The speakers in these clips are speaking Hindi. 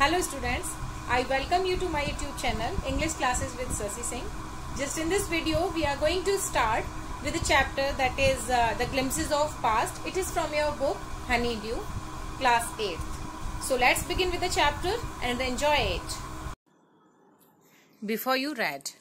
Hello students, I welcome you to my YouTube channel English Classes with Sasi Singh. Just in this video we are going to start with a chapter that is uh, The Glimpses of Past. It is from your book Honeydew, class 8. So let's begin with the chapter and enjoy it. Before you read.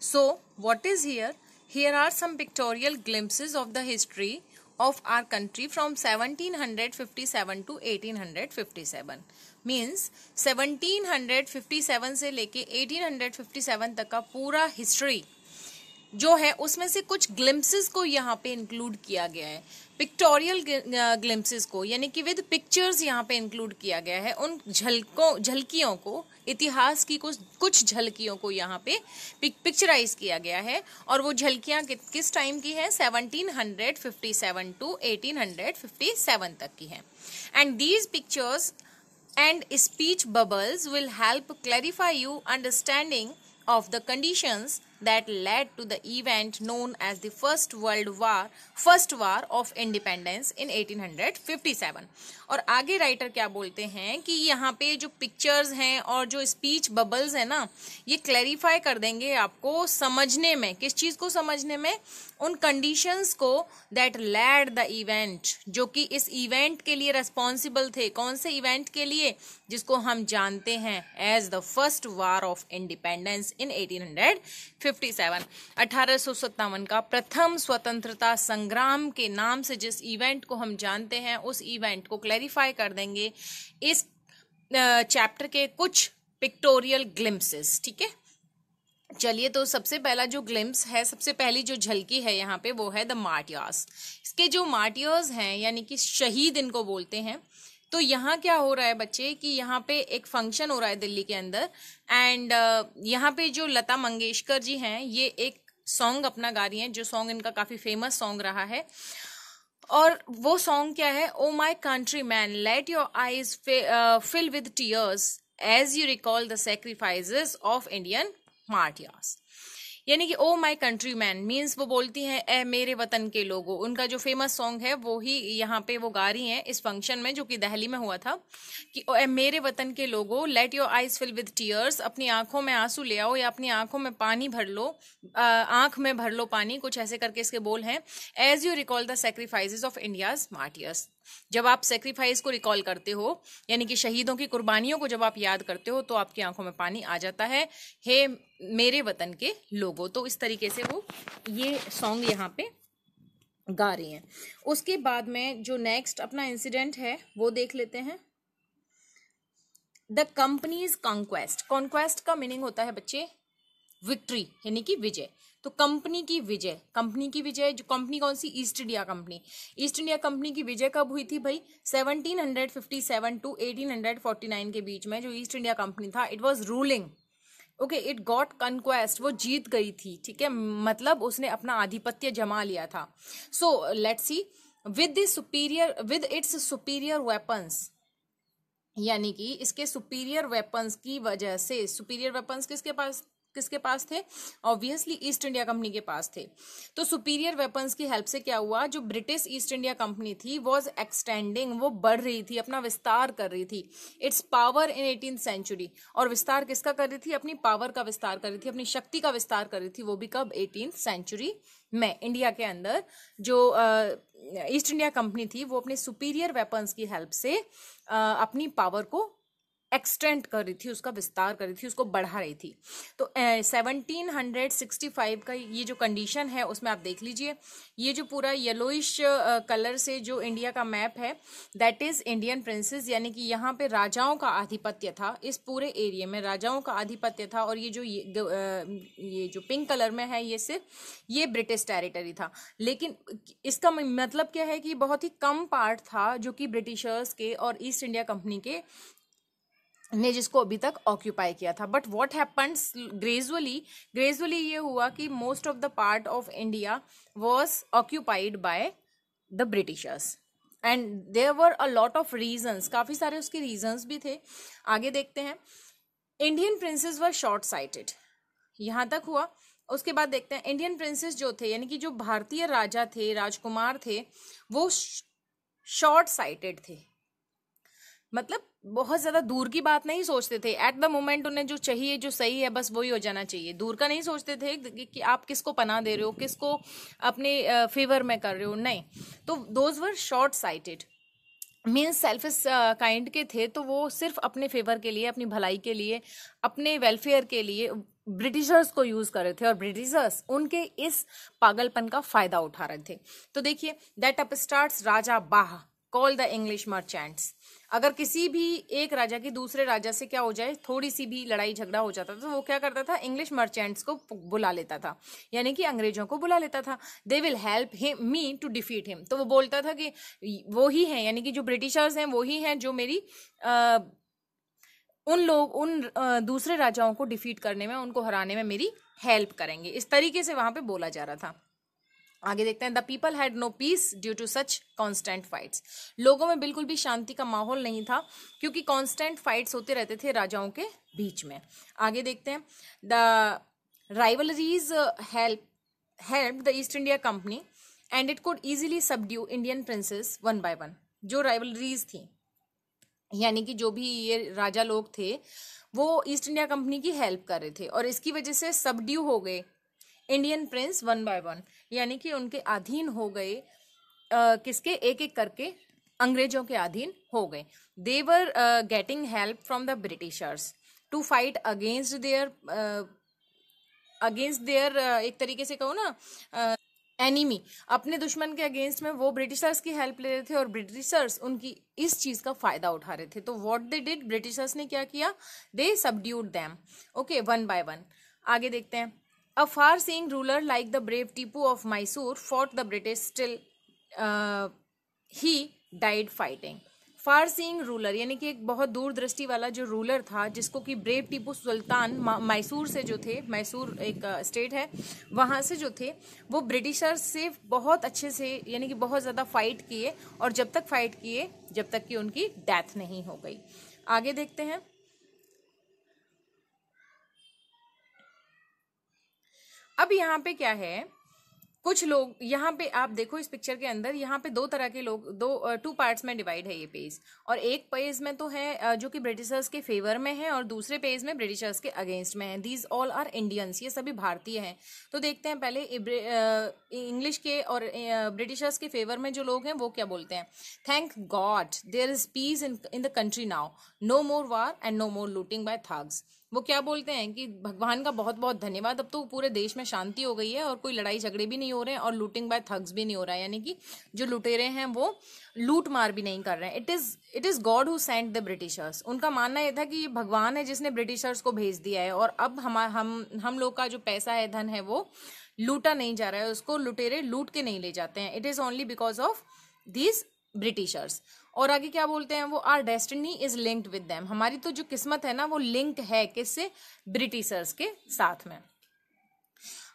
So what is here? Here are some pictorial glimpses of the history of our country from 1757 to 1857 means 1757 से लेके 1857 तक का पूरा हिस्ट्री जो है उसमें से कुछ ग्लिम्पसेस को यहाँ पे इंक्लूड किया गया है पिक्टोरियल ग्लिम्पसेस uh, को यानी कि विद पिक्चर्स यहाँ पे इंक्लूड किया गया है उन झलकों झलकियों को इतिहास की कुछ कुछ झलकियों को यहाँ पे पिक, पिक्चराइज किया गया है और वो झलकियाँ कि, किस टाइम की है 1757 टू 1857 तक की हैं and these pictures and speech bubbles will help clarify you understanding of the conditions that led to the event known as the First World War, First War of Independence in 1857. और आगे राइटर क्या बोलते हैं कि यहाँ पे जो पिक्चर्स हैं और जो स्पीच बबल्स हैं ना ये क्लैरिफाई कर देंगे आपको समझने में किस चीज़ को समझने में उन कंडीशंस को दैट लेड द इवेंट जो कि इस इवेंट के लिए रेस्पॉन्सिबल थे कौन से इवेंट के लिए जिसको हम जानते हैं as the first war of independence in eighteen hundred 57 का प्रथम स्वतंत्रता संग्राम के नाम से जिस इवेंट को हम जानते हैं उस इवेंट को क्लैरिफाई कर देंगे इस चैप्टर के कुछ पिक्टोरियल ग्लिम्पसेस ठीक है चलिए तो सबसे पहला जो ग्लिम्स है सबसे पहली जो झलकी है यहाँ पे वो है द मार्टियर्स इसके जो मार्टियर्स हैं यानी कि शहीद इनको बोलते हैं तो यहाँ क्या हो रहा है बच्चे कि यहाँ पे एक फंक्शन हो रहा है दिल्ली के अंदर एंड uh, यहाँ पे जो लता मंगेशकर जी हैं ये एक सॉन्ग अपना गा रही हैं जो सॉन्ग इनका काफ़ी फेमस सॉन्ग रहा है और वो सॉन्ग क्या है O my country man let your eyes fill with tears as you recall the sacrifice of Indian martyrs यानी कि O my country man means वो बोलती हैं ए मेरे वतन के लोगों उनका जो फेमस सॉन्ग है वो ही यहाँ पे वो गा रही हैं इस फंक्शन में जो कि दहली में हुआ था कि ए oh, मेरे वतन के लोगों let your eyes fill with tears अपनी आंखों में आंसू ले आओ या अपनी आंखों में पानी भर लो आंख में भर लो पानी कुछ ऐसे करके इसके बोल हैं as you recall the sacrifices of India's martyrs जब आप सेक्रीफाइस को रिकॉल करते हो यानी कि शहीदों की कुर्बानियों को जब आप याद करते हो तो आपकी आंखों में पानी आ जाता है हे मेरे वतन के लोगों तो इस तरीके से वो ये सॉन्ग यहाँ पे गा रही हैं उसके बाद में जो नेक्स्ट अपना इंसिडेंट है वो देख लेते हैं द कंपनीज कॉन्क्वेस्ट कॉन्क्वेस्ट का मीनिंग होता है बच्चे विक्ट्री यानी कि विजय तो कंपनी की विजय कंपनी की विजय जो कंपनी कौन सी East India company East India company की विजय कब हुई थी भाई 1757 टू 1849 के बीच में जो ईस्ट इंडिया कंपनी था it was ruling okay it got conquest वो जीत गई थी ठीक है मतलब उसने अपना आधिपत्य जमा लिया था so let's see with this superior with its superior weapons यानी कि इसके सुपीरियर वेपन्स की वजह से सुपीरियर वेपन्स किसके पास किसके पास थे ऑब्वियसली ईस्ट इंडिया कंपनी के पास थे तो सुपीरियर वेपन्स की हेल्प से क्या हुआ जो ब्रिटिश ईस्ट इंडिया कंपनी थी वॉज एक्सटेंडिंग वो बढ़ रही थी अपना विस्तार कर रही थी its power in eighteen century और विस्तार किसका कर रही थी अपनी पावर का विस्तार कर रही थी अपनी शक्ति का विस्तार कर रही थी वो भी कब एटीन सेंचुरी में इंडिया के अंदर जो ईस्ट इंडिया कंपनी थी वो अपने सुपीरियर वेपन्स की हेल्प से आ, अपनी पावर को एक्सटेंड कर रही थी उसका विस्तार कर रही थी उसको बढ़ा रही थी तो सेवनटीन हंड्रेड सिक्सटी फाइव का ये जो कंडीशन है उसमें आप देख लीजिए ये जो पूरा येलोइश कलर से जो इंडिया का मैप है दैट इज़ इंडियन प्रिंसेस यानी कि यहाँ पे राजाओं का आधिपत्य था इस पूरे एरिए में राजाओं का आधिपत्य था और ये जो ये, ये जो पिंक कलर में है ये सिर्फ ये ब्रिटिश टेरिटरी था लेकिन इसका मतलब क्या है कि बहुत ही कम पार्ट था जो कि ब्रिटिशर्स के और ईस्ट इंडिया कंपनी के ने जिसको अभी तक ऑक्यूपाई किया था but what happens gradually gradually ये हुआ कि most of the part of India was occupied by the Britishers and there were a lot of reasons काफ़ी सारे उसके रीजन्स भी थे आगे देखते हैं Indian princes were short sighted यहाँ तक हुआ उसके बाद देखते हैं इंडियन प्रिंसेस जो थे यानी कि जो भारतीय राजा थे राजकुमार थे वो शॉर्ट साइटेड थे मतलब बहुत ज़्यादा दूर की बात नहीं सोचते थे एट द मोमेंट उन्हें जो चाहिए जो सही है बस वही हो जाना चाहिए दूर का नहीं सोचते थे कि आप किसको पना दे रहे हो किसको अपने फेवर में कर रहे हो नहीं तो those were short sighted means selfish kind के थे तो वो सिर्फ अपने फेवर के लिए अपनी भलाई के लिए अपने वेलफेयर के लिए ब्रिटिशर्स को यूज़ कर रहे थे और ब्रिटिशर्स उनके इस पागलपन का फ़ायदा उठा रहे थे तो देखिए दैट अप स्टार्ट राजा बाह कॉल द इंग्लिश मर्चेंट्स अगर किसी भी एक राजा की दूसरे राजा से क्या हो जाए थोड़ी सी भी लड़ाई झगड़ा हो जाता था तो वो क्या करता था इंग्लिश मर्चेंट्स को बुला लेता था यानी कि अंग्रेजों को बुला लेता था they will help him me to defeat him तो वो बोलता था कि वो ही है यानी कि जो ब्रिटिशर्स हैं वो ही हैं जो मेरी आ, उन लोग उन दूसरे राजाओं को डिफीट करने में उनको हराने में मेरी हेल्प करेंगे इस तरीके से वहां पे बोला जा रहा था आगे देखते हैं the people had no peace due to such constant fights लोगों में बिल्कुल भी शांति का माहौल नहीं था क्योंकि कॉन्स्टेंट फाइट्स होते रहते थे राजाओं के बीच में आगे देखते हैं the rivalries help help the East India company and it could easily easily subdue indian princes one by जो राइवलरीज थी यानी कि जो भी ये राजा लोग थे वो ईस्ट इंडिया कंपनी की हेल्प कर रहे थे और इसकी वजह से सबड्यू हो गए Indian prince one by one यानी कि उनके अधीन हो गए आ, किसके एक एक करके अंग्रेजों के अधीन हो गए they were getting help from the Britishers to fight against their against their एक तरीके से कहूँ ना एनिमी अपने दुश्मन के अगेंस्ट में वो ब्रिटिशर्स की हेल्प ले रहे थे और ब्रिटिशर्स उनकी इस चीज का फायदा उठा रहे थे तो वॉट दे डिड ब्रिटिशर्स ने क्या किया they subdued them okay one by one आगे देखते हैं A far seeing ruler like the brave Tipu of Mysore fought the British still uh, he died fighting. Far seeing ruler यानी कि एक बहुत दूरदृष्टि वाला जो रूलर था जिसको कि ब्रेव टीपू सुल्तान मैसूर से जो थे मैसूर एक स्टेट uh, है वहाँ से जो थे वो ब्रिटिशर्स से बहुत अच्छे से यानी कि बहुत ज़्यादा फाइट किए और जब तक फाइट किए जब तक कि उनकी डेथ नहीं हो गई आगे देखते हैं अब यहाँ पे क्या है कुछ लोग यहाँ पे आप देखो इस पिक्चर के अंदर यहाँ पे दो तरह के लोग दो टू पार्ट्स में डिवाइड है ये पेज और एक पेज में तो है जो कि ब्रिटिशर्स के फेवर में है और दूसरे पेज में ब्रिटिशर्स के अगेंस्ट में है दीज ऑल आर इंडियंस ये सभी भारतीय हैं तो देखते हैं पहले इंग्लिश के और ब्रिटिशर्स के फेवर में जो लोग हैं वो क्या बोलते हैं thank God there is peace in in the country now no more war and no more looting by thugs वो क्या बोलते हैं कि भगवान का बहुत बहुत धन्यवाद अब तो पूरे देश में शांति हो गई है और कोई लड़ाई झगड़े भी नहीं हो रहे हैं और लूटिंग बाय थग्स भी नहीं हो रहा है यानी कि जो लुटेरे हैं वो लूट मार भी नहीं कर रहे हैं it is it is God who sent the Britishers उनका मानना यह था कि ये भगवान है जिसने ब्रिटिशर्स को भेज दिया है और अब हम हम हम लोग का जो पैसा है धन है वो लूटा नहीं जा रहा है उसको लुटेरे लूट के नहीं ले जाते हैं it is only because of these Britishers और आगे क्या बोलते हैं वो our destiny is linked with them हमारी तो जो किस्मत है ना वो लिंक है किससे ब्रिटिशर्स के साथ में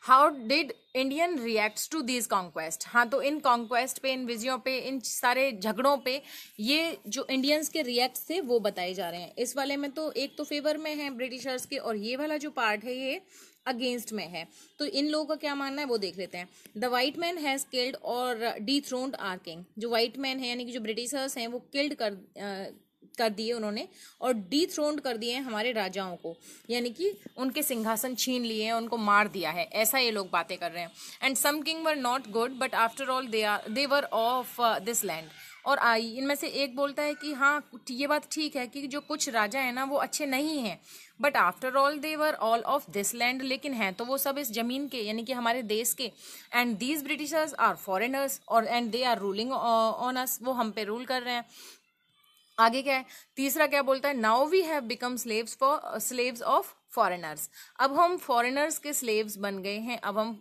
how did Indian react to this conquest हाँ तो इन कॉन्क्वेस्ट पे इन विजयों पे इन सारे झगड़ों पे ये जो इंडियंस के रिएक्ट थे वो बताए जा रहे हैं इस वाले में तो एक तो फेवर में है ब्रिटिशर्स के और ये वाला जो पार्ट है ये अगेंस्ट में है तो इन लोगों का क्या मानना है वो देख लेते हैं the white man has killed और डी थ्रोन्ड आर किंग जो वाइट मैन है यानी कि जो ब्रिटिशर्स हैं वो किल्ड कर आ, कर दिए उन्होंने और डी थ्रोन्ड कर दिए हमारे राजाओं को यानी कि उनके सिंहासन छीन लिए हैं उनको मार दिया है ऐसा ये लोग बातें कर रहे हैं and some king were not good but after all they are they were of this land और इनमें से एक बोलता है कि हाँ ये बात ठीक है कि जो कुछ राजा है ना वो अच्छे नहीं हैं but after all they were all of this land लेकिन हैं तो वो सब इस जमीन के यानी कि हमारे देश के and these Britishers are foreigners और and they are ruling on us वो हम पे रूल कर रहे हैं आगे क्या है तीसरा क्या बोलता है now we have become slaves for slaves of foreigners अब हम फॉरेनर्स के स्लेव्स बन गए हैं अब हम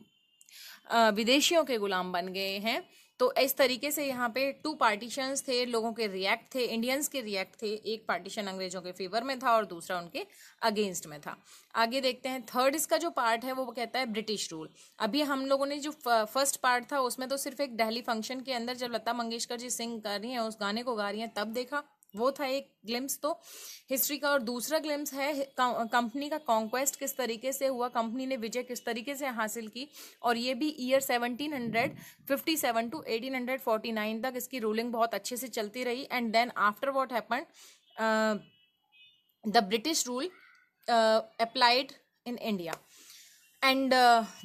uh, विदेशियों के गुलाम बन गए हैं तो इस तरीके से यहाँ पे टू पार्टीशंस थे लोगों के रिएक्ट थे इंडियंस के रिएक्ट थे एक पार्टीशन अंग्रेजों के फेवर में था और दूसरा उनके अगेंस्ट में था आगे देखते हैं थर्ड इसका जो पार्ट है वो कहता है ब्रिटिश रूल अभी हम लोगों ने जो फर्स्ट पार्ट था उसमें तो सिर्फ एक डेहली फंक्शन के अंदर जब लता मंगेशकर जी सिंग कर रही हैं उस गाने को गा रही हैं तब देखा वो था एक ग्लिम्स तो हिस्ट्री का और दूसरा ग्लिम्स है कंपनी का कॉन्क्वेस्ट किस तरीके से हुआ कंपनी ने विजय किस तरीके से हासिल की और ये भी ईयर 1757 टू 1849 तक इसकी रूलिंग बहुत अच्छे से चलती रही and then after what happen the British rule applied in India and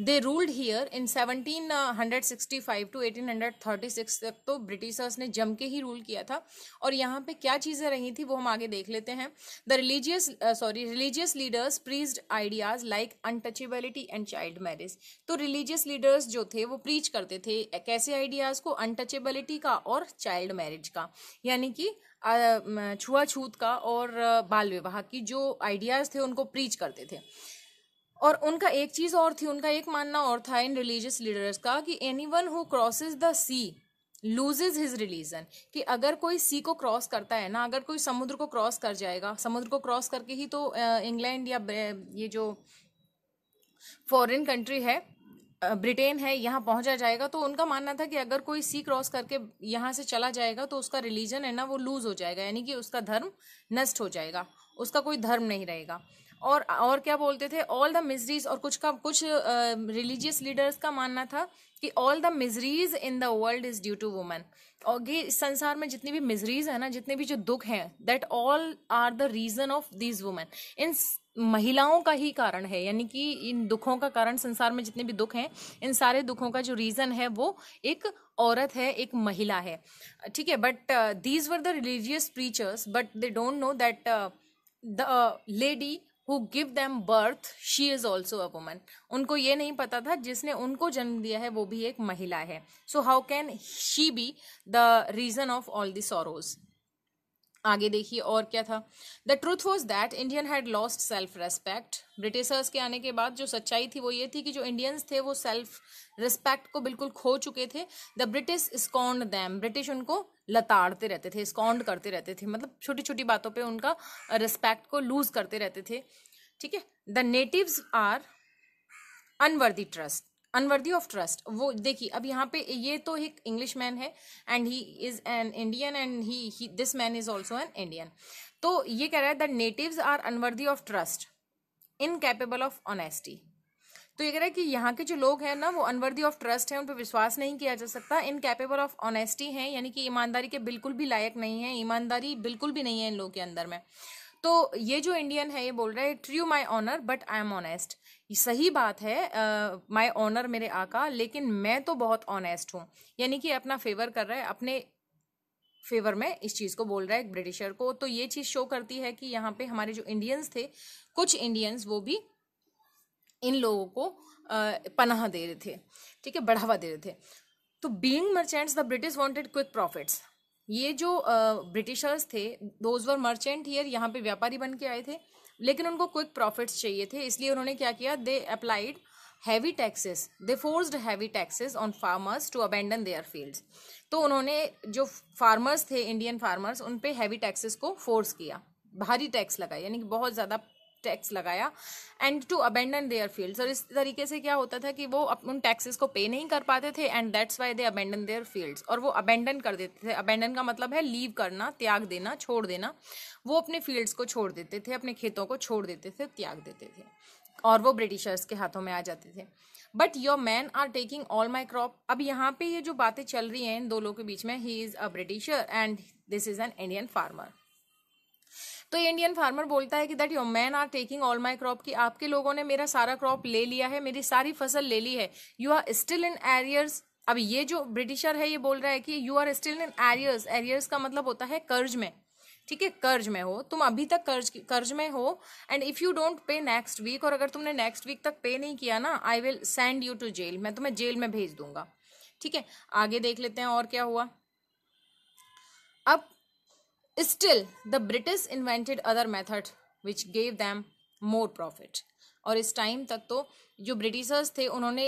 they ruled in seventeen hundred sixty five to eighteen hundred thirty six तक तो ब्रिटिशर्स ने जम के ही रूल किया था और यहाँ पे क्या चीज़ें रही थी वो हम आगे देख लेते हैं the religious sorry religious leaders preach ideas like untouchability and child marriage तो रिलीजियस लीडर्स जो थे वो प्रीच करते थे कैसे आइडियाज़ को अनटचेबिलिटी का और चाइल्ड मैरिज का यानी कि uh, छुआछूत का और uh, बाल विवाह की जो आइडियाज़ थे उनको प्रीच करते थे और उनका एक चीज़ और थी उनका एक मानना और था इन रिलीजियस लीडर्स का कि any one who crosses the sea loses his religion कि अगर कोई सी को क्रॉस करता है ना अगर कोई समुद्र को क्रॉस कर जाएगा समुद्र को क्रॉस करके ही तो इंग्लैंड या ये जो फॉरेन कंट्री है ब्रिटेन है यहाँ पहुँचा जाएगा तो उनका मानना था कि अगर कोई सी क्रॉस करके यहाँ से चला जाएगा तो उसका रिलीजन है ना वो लूज हो जाएगा यानी कि उसका धर्म नष्ट हो जाएगा उसका कोई धर्म नहीं रहेगा और और क्या बोलते थे ऑल द मिजरीज और कुछ का कुछ रिलीजियस uh, लीडर्स का मानना था कि all the miseries in the world is due to women और ये संसार में जितनी भी मिजरीज है ना जितने भी जो दुख हैं that all are the reason of these women इन महिलाओं का ही कारण है यानी कि इन दुखों का कारण संसार में जितने भी दुख हैं इन सारे दुखों का जो रीज़न है वो एक औरत है एक महिला है ठीक है but these were the religious preachers but they don't know that the lady who give them birth she is also a woman उनको ये नहीं पता था जिसने उनको जन्म दिया है वो भी एक महिला है so how can she be the reason of all the sorrows आगे देखिए और क्या था the truth was that Indian had lost self respect Britishers के आने के बाद जो सच्चाई थी वो ये थी कि जो इंडियंस थे वो सेल्फ रिस्पेक्ट को बिल्कुल खो चुके थे the British scorned them British उनको लताड़ते रहते थे स्कॉन्ड करते रहते थे मतलब छोटी छोटी बातों पे उनका रिस्पेक्ट को लूज करते रहते थे ठीक है the natives are unworthy trust unworthy of trust वो देखिए अब यहाँ पे ये तो एक इंग्लिश मैन है and he is an Indian and he this man is also an Indian तो ये कह रहा है the natives are unworthy of trust incapable of honesty तो ये कह रहा है कि यहाँ के जो लोग हैं ना वो अनवर्दी ऑफ ट्रस्ट हैं उन पर विश्वास नहीं किया जा सकता इनकेपेबल ऑफ ऑनेस्टी हैं यानी कि ईमानदारी के बिल्कुल भी लायक नहीं है ईमानदारी बिल्कुल भी नहीं है इन लोगों के अंदर में तो ये जो इंडियन है ये बोल रहा है true my honour but I am honest सही बात है माई uh, ऑनर मेरे आका लेकिन मैं तो बहुत ऑनेस्ट हूँ यानी कि अपना फेवर कर रहा है अपने फेवर में इस चीज़ को बोल रहा है ब्रिटिशर को तो ये चीज़ शो करती है कि यहाँ पे हमारे जो इंडियंस थे कुछ इंडियंस वो भी इन लोगों को पनाह दे रहे थे ठीक है बढ़ावा दे रहे थे तो being merchants the British wanted quick profits ये जो ब्रिटिशर्स थे दोज वर मर्चेंट हियर यहाँ पे व्यापारी बन के आए थे लेकिन उनको क्विक प्रॉफिट्स चाहिए थे इसलिए उन्होंने क्या किया they applied heavy taxes they forced heavy taxes on farmers to abandon their fields तो उन्होंने जो फार्मर्स थे इंडियन फार्मर्स उन पर हैवी टैक्सेस को फोर्स किया भारी टैक्स लगाया यानी कि बहुत ज़्यादा टैक्स लगाया and to abandon their fields और इस तरीके से क्या होता था कि वो उन टैक्सेस को पे नहीं कर पाते थे and that's why they abandon their fields और वो अबेंडन कर देते थे अबेंडन का मतलब है लीव करना त्याग देना छोड़ देना वो अपने फील्ड्स को छोड़ देते थे अपने खेतों को छोड़ देते थे त्याग देते थे और वो ब्रिटिशर्स के हाथों में आ जाते थे but your man are taking all my crop अब यहाँ पे ये जो बातें चल रही हैं इन दो लोगों के बीच में he is a Britisher and this is an Indian farmer तो ये इंडियन फार्मर बोलता है कि that your man are taking all my crop कि आपके लोगों ने मेरा सारा क्रॉप ले लिया है मेरी सारी फसल ले ली है you are still in arrears अब ये जो ब्रिटिशर है ये बोल रहा है कि you are still in arrears arrears का मतलब होता है कर्ज में ठीक है कर्ज में हो तुम अभी तक कर्ज कर्ज में हो and if you don't pay next week और अगर तुमने नेक्स्ट वीक तक पे नहीं किया ना I will send you to jail मैं तुम्हें जेल में भेज दूंगा ठीक है आगे देख लेते हैं और क्या हुआ अब still the British invented other method which gave them more profit और इस टाइम तक तो जो ब्रिटिशर्स थे उन्होंने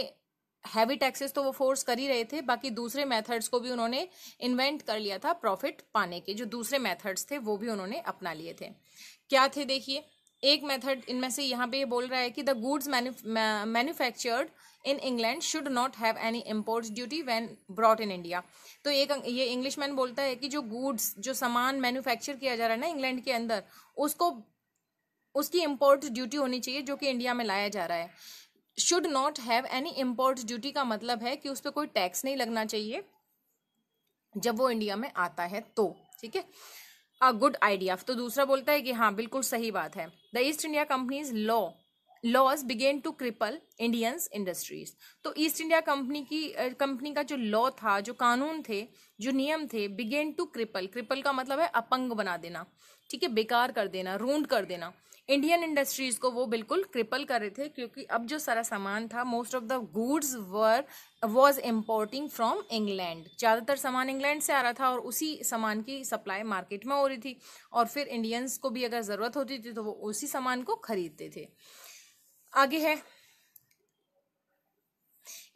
हैवी टैक्सेस तो वो फोर्स कर ही रहे थे बाकी दूसरे मेथड्स को भी उन्होंने इन्वेंट कर लिया था प्रॉफिट पाने के जो दूसरे मेथड्स थे वो भी उन्होंने अपना लिए थे क्या थे देखिए एक मेथड इनमें से यहाँ पे ये बोल रहा है कि the goods manufactured in England should not have any import duty when brought in India तो एक ये इंग्लिश मैन बोलता है कि जो गुड्स जो सामान मैन्युफैक्चर किया जा रहा है ना इंग्लैंड के अंदर उसको उसकी इम्पोर्ट ड्यूटी होनी चाहिए जो कि इंडिया में लाया जा रहा है should not have any import duty का मतलब है कि उस पर कोई टैक्स नहीं लगना चाहिए जब वो इंडिया में आता है तो ठीक है अ गुड आइडिया तो दूसरा बोलता है कि हाँ बिल्कुल सही बात है the East India company's law laws began to cripple Indians industries तो ईस्ट इंडिया कंपनी की कंपनी का जो लॉ था जो कानून थे जो नियम थे बिगेन टू क्रिपल क्रिपल का मतलब है अपंग बना देना ठीक है बेकार कर देना रूंड कर देना इंडियन इंडस्ट्रीज को वो बिल्कुल क्रिपल कर रहे थे क्योंकि अब जो सारा सामान था most of the goods were was importing from England ज़्यादातर सामान इंग्लैंड से आ रहा था और उसी सामान की सप्लाई मार्केट में हो रही थी और फिर इंडियंस को भी अगर ज़रूरत होती थी तो वो उसी सामान को खरीदते थे आगे है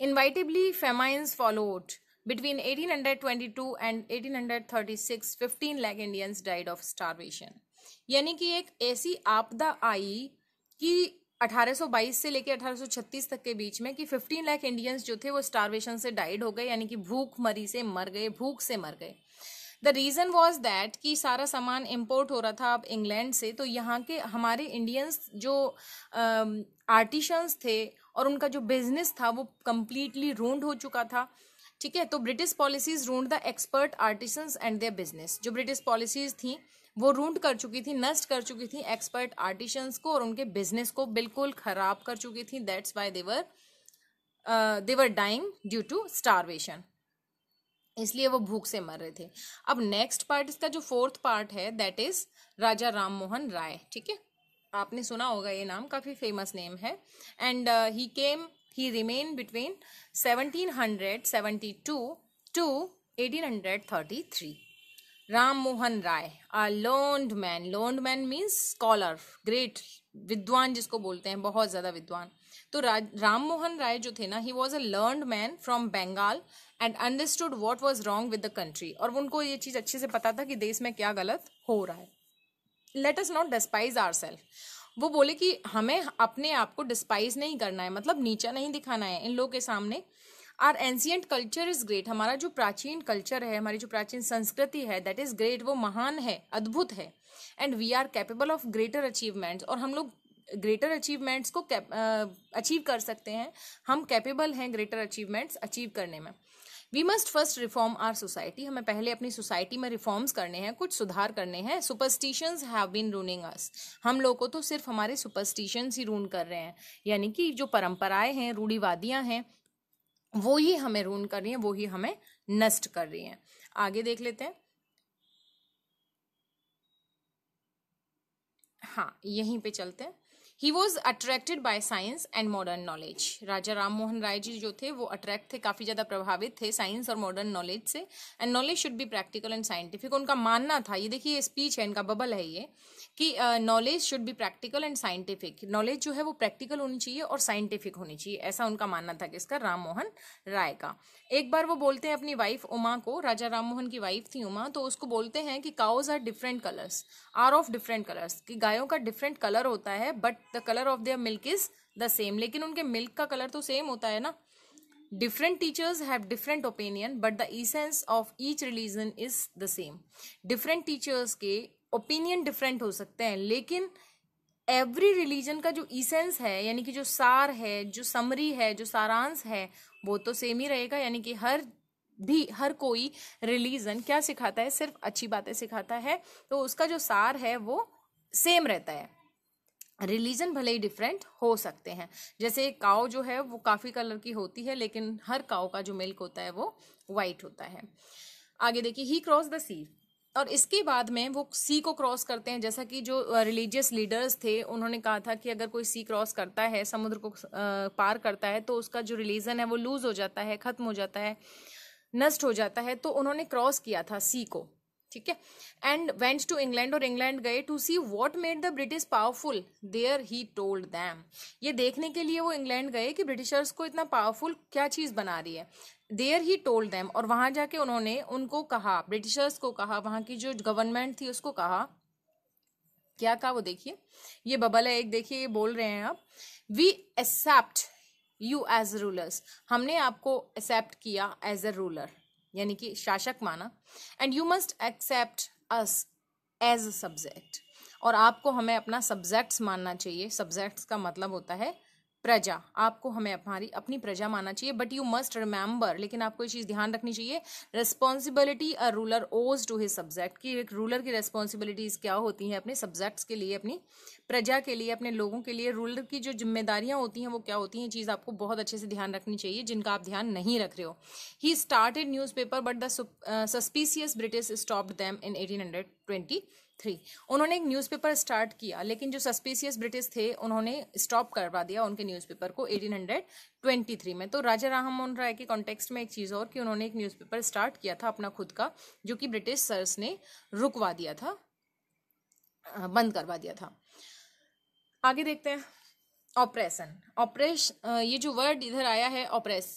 inevitably famines followed between 1822 thirty 1836 15 lakh Indians died of starvation यानी कि एक ऐसी आपदा आई कि 1822 से लेकर 1836 तक के बीच में कि 15 लाख इंडियंस जो थे वो स्टारवेशन से डाइड हो गए यानी कि भूख मरी से मर गए भूख से मर गए द रीज़न वॉज दैट कि सारा सामान इम्पोर्ट हो रहा था अब इंग्लैंड से तो यहाँ के हमारे इंडियंस जो आर्टिशंस थे और उनका जो बिजनेस था वो कम्प्लीटली रूंड हो चुका था ठीक है तो British policies ruined the expert artisans and their business जो ब्रिटिश पॉलिसीज थी वो रूंड कर चुकी थी नष्ट कर चुकी थी एक्सपर्ट आर्टिशंस को और उनके बिजनेस को बिल्कुल खराब कर चुकी थी that's why they were they were dying due to starvation इसलिए वो भूख से मर रहे थे अब नेक्स्ट पार्ट इसका जो फोर्थ पार्ट है दैट इज राजा राम मोहन राय ठीक है आपने सुना होगा ये नाम काफ़ी फेमस नेम है and he came he remain between 1772 to 1833 Ram Mohan Roy a learned man learned man means scholar great विद्वान जिसको बोलते हैं बहुत ज़्यादा विद्वान तो राम मोहन राय जो थे ना he was a learned man from Bengal and understood what was wrong with the country और उनको ये चीज़ अच्छे से पता था कि देश में क्या गलत हो रहा है let us not despise our self वो बोले कि हमें अपने आप को डिस्पाइज नहीं करना है मतलब नीचा नहीं दिखाना है इन लोगों के सामने our ancient culture is great हमारा जो प्राचीन कल्चर है हमारी जो प्राचीन संस्कृति है दैट इज ग्रेट वो महान है अद्भुत है and we are capable of greater achievements और हम लोग ग्रेटर अचीवमेंट्स को अचीव uh, कर सकते हैं हम कैपेबल हैं ग्रेटर अचीवमेंट्स अचीव करने में we must first reform our society हमें पहले अपनी सोसाइटी में रिफॉर्म्स करने हैं कुछ सुधार करने हैं superstitions have been ruining us हम लोग को तो सिर्फ हमारे सुपरस्टिशंस ही रून कर रहे हैं यानी कि जो परंपराएं हैं रूढ़ीवादियां हैं वो ही हमें रून कर रही हैं वो ही हमें नष्ट कर रही हैं आगे देख लेते हैं हाँ यहीं पे चलते हैं he was attracted by science and modern knowledge Raja Ram Mohan Roy ji जो थे वो अट्रैक्ट थे काफ़ी ज़्यादा प्रभावित थे साइंस और मॉडर्न नॉलेज से and knowledge should be practical and scientific उनका मानना था ये देखिए स्पीच है इनका बबल है ये कि knowledge should be practical and scientific knowledge जो है वो प्रैक्टिकल होनी चाहिए और साइंटिफिक होनी चाहिए ऐसा उनका मानना था किसका राम मोहन राय का एक बार वो बोलते हैं अपनी वाइफ उमा को राजा राम मोहन की वाइफ थी उमा तो उसको बोलते हैं कि cows are different colours are of different colours कि गायों का डिफरेंट कलर होता है but the colour of their milk is the same लेकिन उनके मिल्क का कलर तो सेम होता है ना different teachers have different opinion but the essence of each religion is the same different teachers के ओपिनियन डिफरेंट हो सकते हैं लेकिन एवरी रिलीजन का जो इसेंस है यानी कि जो सार है जो समरी है जो सारांश है वो तो सेम ही रहेगा यानी कि हर भी हर कोई रिलीजन क्या सिखाता है सिर्फ अच्छी बातें सिखाता है तो उसका जो सार है वो सेम रहता है रिलीजन भले ही डिफरेंट हो सकते हैं जैसे काओ जो है वो काफ़ी कलर की होती है लेकिन हर काओ का जो मिल्क होता है वो वाइट होता है आगे देखिए ही क्रॉस द सी और इसके बाद में वो सी को क्रॉस करते हैं जैसा कि जो रिलीजियस लीडर्स थे उन्होंने कहा था कि अगर कोई सी क्रॉस करता है समुद्र को पार करता है तो उसका जो रिलीजन है वो लूज़ हो जाता है ख़त्म हो जाता है नष्ट हो जाता है तो उन्होंने क्रॉस किया था सी को ठीक है एंड वेंट टू इंग्लैंड और इंग्लैंड गए to see what made the British powerful there he told them ये देखने के लिए वो इंग्लैंड गए कि ब्रिटिशर्स को इतना पावरफुल क्या चीज़ बना रही है देयर ही टोल्ड दैम और वहां जाके उन्होंने उनको कहा ब्रिटिशर्स को कहा वहां की जो गवर्नमेंट थी उसको कहा क्या कहा वो देखिए ये बबल है एक देखिए ये बोल रहे हैं आप we accept you as rulers हमने आपको एक्सेप्ट किया एज ए रूलर यानी कि शासक माना and you must accept us as a subject और आपको हमें अपना सब्जेक्ट्स मानना चाहिए सब्जेक्ट्स का मतलब होता है प्रजा आपको हमें हमारी अपनी प्रजा मानना चाहिए बट यू मस्ट रिमेंबर लेकिन आपको ये चीज़ ध्यान रखनी चाहिए responsibility a ruler owes to his subject कि एक रूलर की रेस्पॉन्सिबिलिटीज़ क्या होती हैं अपने सब्जेक्ट्स के लिए अपनी प्रजा के लिए अपने लोगों के लिए रूलर की जो जिम्मेदारियाँ होती हैं वो क्या होती हैं चीज़ आपको बहुत अच्छे से ध्यान रखनी चाहिए जिनका आप ध्यान नहीं रख रहे हो he started newspaper but the suspicious British stopped them in eighteen hundred twenty three उन्होंने एक न्यूज़पेपर स्टार्ट किया लेकिन जो सस्पिशियस ब्रिटिश थे उन्होंने स्टॉप करवा दिया उनके न्यूज़पेपर को 1823 में तो राजा राम मोहन राय के कॉन्टेक्स्ट में एक चीज़ और कि उन्होंने एक न्यूज़पेपर स्टार्ट किया था अपना खुद का जो कि ब्रिटिश सर्स ने रुकवा दिया था बंद करवा दिया था आगे देखते हैं ऑपरेशन ऑपरेश ये जो वर्ड इधर आया है oppress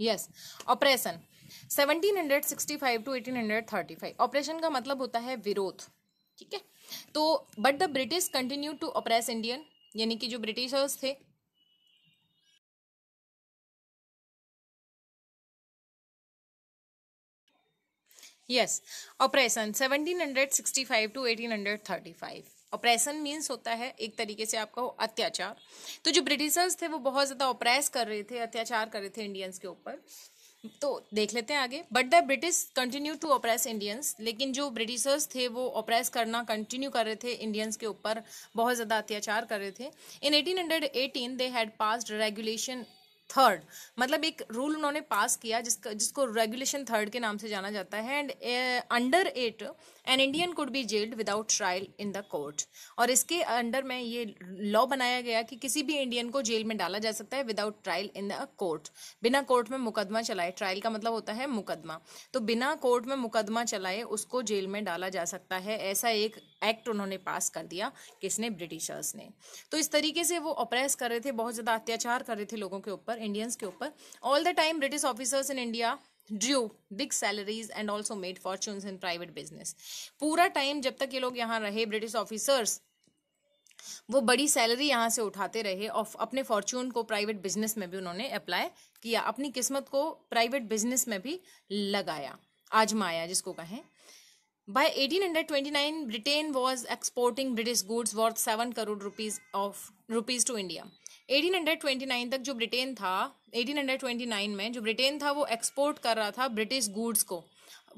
yes oppression 1765 to 1835 oppression का मतलब होता है विरोध ठीक है तो but the British continue to oppress Indian यानी कि जो ब्रिटिशर्स थे yes oppression 1765 to 1835 oppression means होता है एक तरीके से आपका अत्याचार तो जो ब्रिटिशर्स थे वो बहुत ज़्यादा ऑपरेस कर रहे थे अत्याचार कर रहे थे इंडियंस के ऊपर तो देख लेते हैं आगे but the British continue to oppress Indians लेकिन जो ब्रिटिशर्स थे वो ऑपरेस करना कंटिन्यू कर रहे थे इंडियंस के ऊपर बहुत ज़्यादा अत्याचार कर रहे थे in eighteen hundred eighteen they had passed regulation third मतलब एक रूल उन्होंने पास किया जिसका जिसको रेगुलेशन थर्ड के नाम से जाना जाता है and under it an Indian could be jailed without trial in the court और इसके अंडर में ये लॉ बनाया गया कि किसी भी इंडियन को जेल में डाला जा सकता है without trial in the court बिना कोर्ट में मुकदमा चलाए ट्रायल का मतलब होता है मुकदमा तो बिना कोर्ट में मुकदमा चलाए उसको जेल में डाला जा सकता है ऐसा एक एक्ट उन्होंने पास कर दिया किसने ब्रिटिशर्स ने तो इस तरीके से वो अप्रेस कर रहे थे बहुत ज़्यादा अत्याचार कर रहे थे लोगों के ऊपर इंडियंस के ऊपर all the time British officers in India drew big salaries and also made fortune in private business पूरा टाइम जब तक ये लोग यहाँ रहे ब्रिटिश ऑफिसर्स वो बड़ी सैलरी यहाँ से उठाते रहे और अपने फॉर्चून को प्राइवेट बिजनेस में भी उन्होंने अप्लाई किया अपनी किस्मत को प्राइवेट बिजनेस में भी लगाया आजमाया जिसको कहें By 1829, Britain was exporting British goods worth 7 crore rupees of rupees to India. 1829 तक जो ब्रिटेन था 1829 में जो ब्रिटेन था वो एक्सपोर्ट कर रहा था ब्रिटिश गुड्स को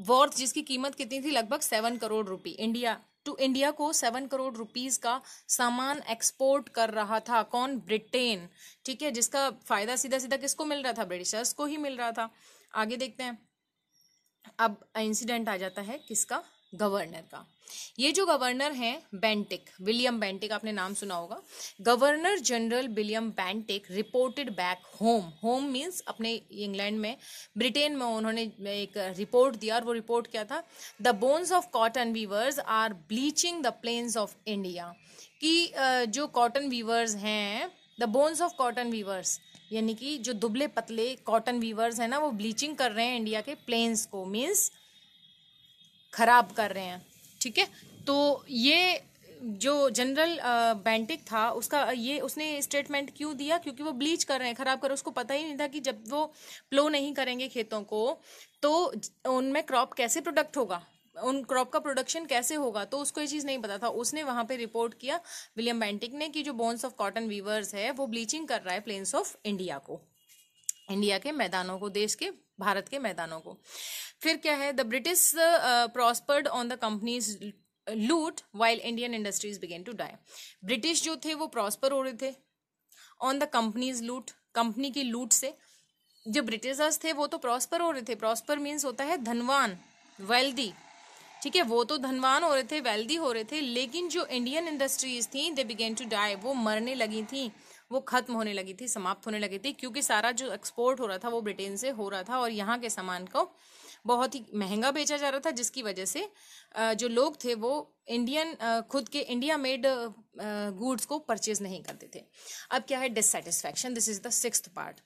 वर्थ जिसकी कीमत कितनी थी लगभग seven crore rupee India to India को सेवन करोड़ रुपीस का सामान एक्सपोर्ट कर रहा था कौन ब्रिटेन ठीक है जिसका फायदा सीधा सीधा किसको मिल रहा था ब्रिटिशर्स को ही मिल रहा था आगे देखते हैं अब इंसिडेंट आ जाता है किसका गवर्नर का ये जो गवर्नर हैं बेंटिक विलियम बेंटिक आपने नाम सुना होगा governor general William Bentinck reported back home home means अपने इंग्लैंड में ब्रिटेन में उन्होंने एक रिपोर्ट दिया और वो रिपोर्ट क्या था the bones of cotton weavers are bleaching the plains of India कि जो कॉटन वीवर्स हैं the bones of cotton weavers यानी कि जो दुबले पतले कॉटन वीवर्स हैं ना वो ब्लीचिंग कर रहे हैं इंडिया के प्लेन्स को मीन्स ख़राब कर रहे हैं ठीक है तो ये जो जनरल बैंटिक था उसका ये उसने स्टेटमेंट क्यों दिया क्योंकि वो ब्लीच कर रहे हैं खराब कर उसको पता ही नहीं था कि जब वो प्लो नहीं करेंगे खेतों को तो उनमें क्रॉप कैसे प्रोडक्ट होगा उन क्रॉप का प्रोडक्शन कैसे होगा तो उसको ये चीज़ नहीं पता था उसने वहाँ पे रिपोर्ट किया विलियम बैंटिक ने कि जो बोन्स ऑफ कॉटन वीवर्स है वो ब्लीचिंग कर रहा है प्लेन्स ऑफ इंडिया को इंडिया के मैदानों को देश के भारत के मैदानों को फिर क्या है the British prospered on the companies loot while Indian industries began to die British जो थे वो प्रॉस्पर हो रहे थे on the companies loot company की लूट से जो ब्रिटिशर्स थे वो तो प्रॉस्पर हो रहे थे प्रॉस्पर मीन्स होता है धनवान वेल्दी ठीक है वो तो धनवान हो रहे थे वेल्दी हो रहे थे लेकिन जो इंडियन इंडस्ट्रीज थी दे बिगेन टू डाई वो मरने लगी थी वो खत्म होने लगी थी समाप्त होने लगी थी क्योंकि सारा जो एक्सपोर्ट हो रहा था वो ब्रिटेन से हो रहा था और यहाँ के सामान को बहुत ही महंगा बेचा जा रहा था जिसकी वजह से जो लोग थे वो इंडियन खुद के इंडिया मेड गुड्स को परचेज नहीं करते थे अब क्या है dissatisfaction this is the six part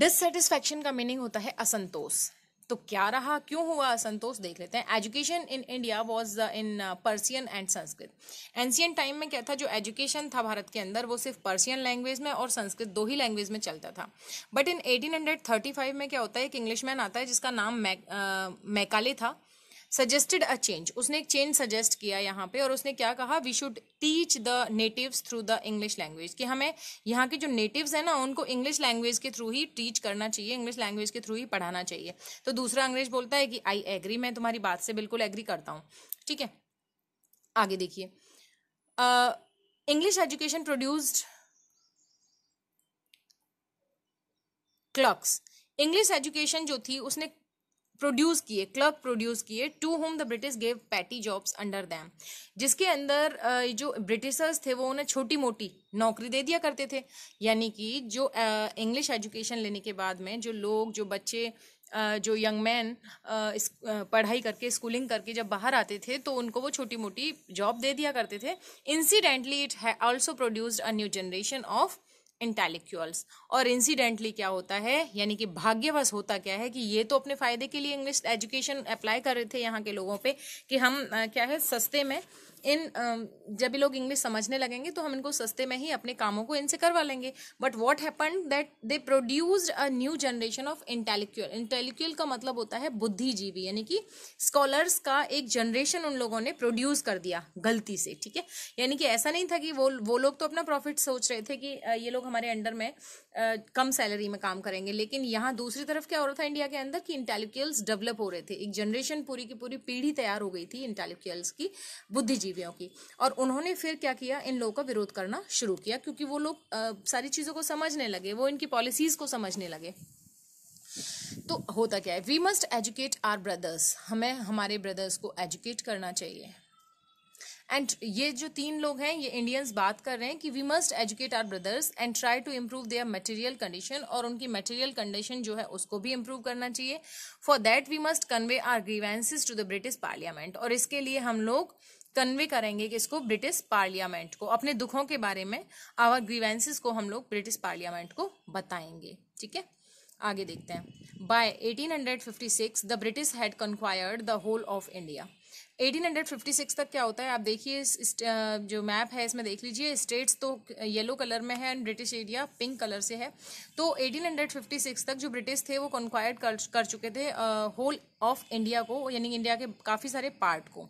dissatisfaction का मीनिंग होता है असंतोष तो क्या रहा क्यों हुआ असंतोष देख लेते हैं education in India was in Persian and Sanskrit ancient time में क्या था जो एजुकेशन था भारत के अंदर वो सिर्फ पर्सियन लैंग्वेज में और संस्कृत दो ही लैंग्वेज में चलता था बट इन 1835 में क्या होता है एक इंग्लिश मैन आता है जिसका नाम मै आ, मैकाले था सजेस्टेड अ चेंज उसने एक चेंज सजेस्ट किया यहाँ पे और उसने क्या कहा we should teach the natives through the English language कि हमें यहाँ के जो नेटिव्स हैं ना उनको इंग्लिश लैंग्वेज के थ्रू ही टीच करना चाहिए इंग्लिश लैंग्वेज के थ्रू ही पढ़ाना चाहिए तो दूसरा अंग्रेज बोलता है कि आई एग्री मैं तुम्हारी बात से बिल्कुल एग्री करता हूँ ठीक है आगे देखिए English education produced clerks English education जो थी उसने प्रोड्यूस किए क्लर्क प्रोड्यूस किए to whom the British gave petty jobs under them जिसके अंदर जो ब्रिटिशर्स थे वो उन्हें छोटी मोटी नौकरी दे दिया करते थे यानी कि जो इंग्लिश एजुकेशन लेने के बाद में जो लोग जो बच्चे जो यंग मैन पढ़ाई करके स्कूलिंग करके जब बाहर आते थे तो उनको वो छोटी मोटी जॉब दे दिया करते थे इंसिडेंटली इट है also produced a new generation of intellectuals और इंसिडेंटली क्या होता है यानी कि भाग्यवश होता क्या है कि ये तो अपने फ़ायदे के लिए इंग्लिश एजुकेशन अप्लाई कर रहे थे यहाँ के लोगों पे कि हम क्या है सस्ते में इन जब ये लोग इंग्लिश समझने लगेंगे तो हम इनको सस्ते में ही अपने कामों को इनसे करवा लेंगे but what happen that they produce a new generation of intellectual intellectual का मतलब होता है बुद्धिजीवी यानी कि स्कॉलर्स का एक जनरेशन उन लोगों ने प्रोड्यूस कर दिया गलती से ठीक है यानी कि ऐसा नहीं था कि वो वो लोग तो अपना प्रॉफिट सोच रहे थे कि ये लोग हमारे अंडर में कम सैलरी में काम करेंगे लेकिन यहाँ दूसरी तरफ क्या हो रहा था इंडिया के अंदर कि इंटेलेक्चुअल्स डेवलप हो रहे थे एक जनरेशन पूरी की पूरी पीढ़ी तैयार हो गई थी इंटेलेक्चुअल्स की बुद्धिजीवियों की और उन्होंने फिर क्या किया इन लोगों का विरोध करना शुरू किया क्योंकि वो लोग सारी चीज़ों को समझने लगे वो इनकी पॉलिसीज़ को समझने लगे तो होता क्या है we must educate our brothers हमें हमारे ब्रदर्स को एजुकेट करना चाहिए एंड ये जो तीन लोग हैं ये इंडियंस बात कर रहे हैं कि we must educate our brothers and try to improve their material condition और उनकी मटेरियल कंडीशन जो है उसको भी इम्प्रूव करना चाहिए for that we must convey our grievances to the British parliament और इसके लिए हम लोग कन्वे करेंगे कि इसको ब्रिटिश पार्लियामेंट को अपने दुखों के बारे में आवर ग्रीवेंसिस को हम लोग ब्रिटिश पार्लियामेंट को बताएंगे ठीक है आगे देखते हैं by 1856 the British had conquered the whole of India 1856 तक क्या होता है आप देखिए इस जो मैप है इसमें देख लीजिए स्टेट्स तो येलो कलर में है and British area pink colour से है तो 1856 तक जो ब्रिटिश थे वो कन्क्वायर कर, कर चुके थे होल ऑफ इंडिया को यानी इंडिया के काफ़ी सारे पार्ट को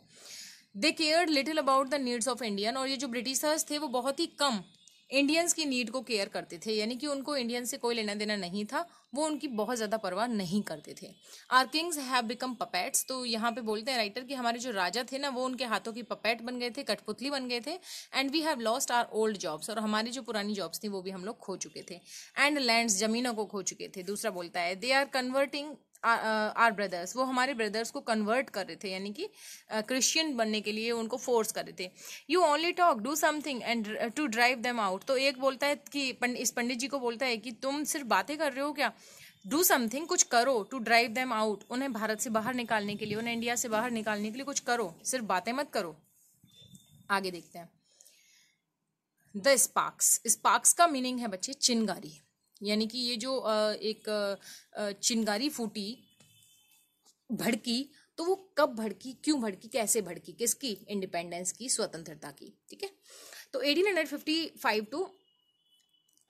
they care little about the needs of Indian और ये जो ब्रिटिशर्स थे वो बहुत ही कम इंडियंस की नीड को केयर करते थे यानी कि उनको इंडियन से कोई लेना देना नहीं था वो उनकी बहुत ज़्यादा परवाह नहीं करते थे our kings have become puppets तो यहाँ पे बोलते हैं राइटर कि हमारे जो राजा थे ना वो उनके हाथों की पपैट बन गए थे कठपुतली बन गए थे and we have lost our old jobs और हमारी जो पुरानी जॉब्स थी वो भी हम लोग खो चुके थे एंड लैंड्स जमीनों को खो चुके थे दूसरा बोलता है they are converting our brothers वो हमारे ब्रदर्स को कन्वर्ट कर रहे थे यानी कि क्रिश्चियन बनने के लिए उनको फोर्स कर रहे थे you only talk do something and to drive them out तो एक बोलता है कि पंड, इस पंडित जी को बोलता है कि तुम सिर्फ बातें कर रहे हो क्या डू समथिंग कुछ करो टू ड्राइव दैम आउट उन्हें भारत से बाहर निकालने के लिए उन्हें इंडिया से बाहर निकालने के लिए कुछ करो सिर्फ बातें मत करो आगे देखते हैं द स्पार्क्स स्पार्क्स का मीनिंग है बच्चे चिनगारी यानी कि ये जो एक चिंगारी फूटी भड़की तो वो कब भड़की क्यों भड़की कैसे भड़की किसकी इंडिपेंडेंस की स्वतंत्रता की ठीक है तो eighteen hundred fifty five to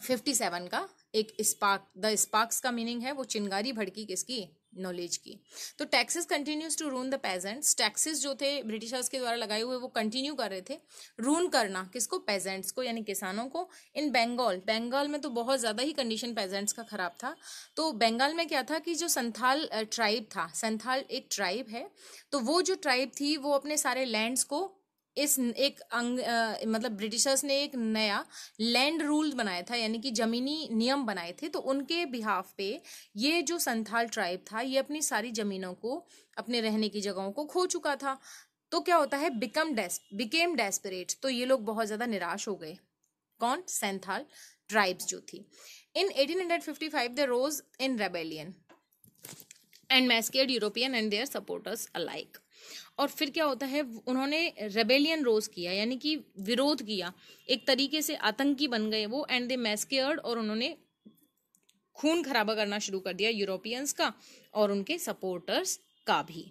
fifty seven का एक स्पार्क द स्पार्क्स का मीनिंग है वो चिंगारी भड़की किसकी नॉलेज की तो taxes continues to ruin the peasants taxes जो थे ब्रिटिशर्स के द्वारा लगाए हुए वो कंटिन्यू कर रहे थे रून करना किसको पेजेंट्स को यानी किसानों को इन बंगाल बंगाल में तो बहुत ज़्यादा ही कंडीशन पेजेंट्स का ख़राब था तो बंगाल में क्या था कि जो संथाल ट्राइब था संथाल एक ट्राइब है तो वो जो ट्राइब थी वो अपने सारे लैंड्स को इस एक अंग आ, मतलब ब्रिटिशर्स ने एक नया लैंड रूल बनाया था यानी कि जमीनी नियम बनाए थे तो उनके बिहाफ पे ये जो संथाल ट्राइब था ये अपनी सारी ज़मीनों को अपने रहने की जगहों को खो चुका था तो क्या होता है बिकम डेस बिकेम डेस्परेट तो ये लोग बहुत ज़्यादा निराश हो गए कौन सेंथाल ट्राइब्स जो थी in 1855 they rose in rebellion and massacred European and their supporters alike और फिर क्या होता है उन्होंने रेबेलियन रोज किया यानी कि विरोध किया एक तरीके से आतंकी बन गए वो एंड दे मैस्केर्ड और उन्होंने खून खराबा करना शुरू कर दिया यूरोपियंस का और उनके सपोर्टर्स का भी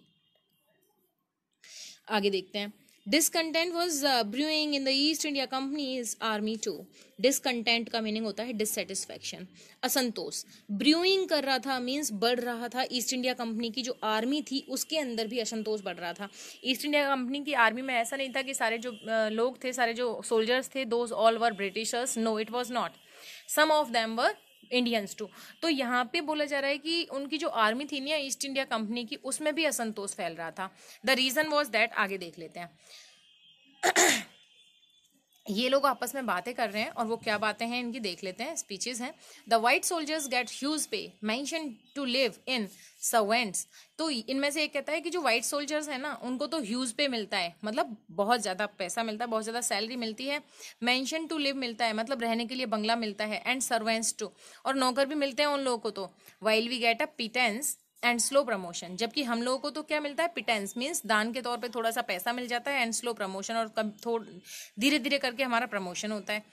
आगे देखते हैं discontent was brewing in the East India Company is army too discontent का मीनिंग होता है डिससेटिस्फैक्शन असंतोष ब्रूइंग कर रहा था मीन्स बढ़ रहा था ईस्ट इंडिया कंपनी की जो आर्मी थी उसके अंदर भी असंतोष बढ़ रहा था ईस्ट इंडिया कंपनी की आर्मी में ऐसा नहीं था कि सारे जो लोग थे सारे जो सोल्जर्स थे those all were Britishers no it was not some of them were Indians too तो यहाँ पे बोला जा रहा है कि उनकी जो आर्मी थी ना ईस्ट इंडिया कंपनी की उसमें भी असंतोष फैल रहा था द रीज़न वॉज दैट आगे देख लेते हैं ये लोग आपस में बातें कर रहे हैं और वो क्या बातें हैं इनकी देख लेते हैं स्पीचेस हैं the white soldiers get huge pay mansion to live in servants तो इनमें से एक कहता है कि जो वाइट सोल्जर्स हैं ना उनको तो ह्यूज पे मिलता है मतलब बहुत ज़्यादा पैसा मिलता है बहुत ज़्यादा सैलरी मिलती है मैंशन टू लिव मिलता है मतलब रहने के लिए बंगला मिलता है एंड सर्वेंट्स टू और नौकर भी मिलते हैं उन लोगों को तो while we get a pittance and slow promotion जबकि हम लोगों को तो क्या मिलता है पिटेंस मीन्स दान के तौर पे थोड़ा सा पैसा मिल जाता है एंड स्लो प्रमोशन और कब थोड़ा धीरे धीरे करके हमारा प्रमोशन होता है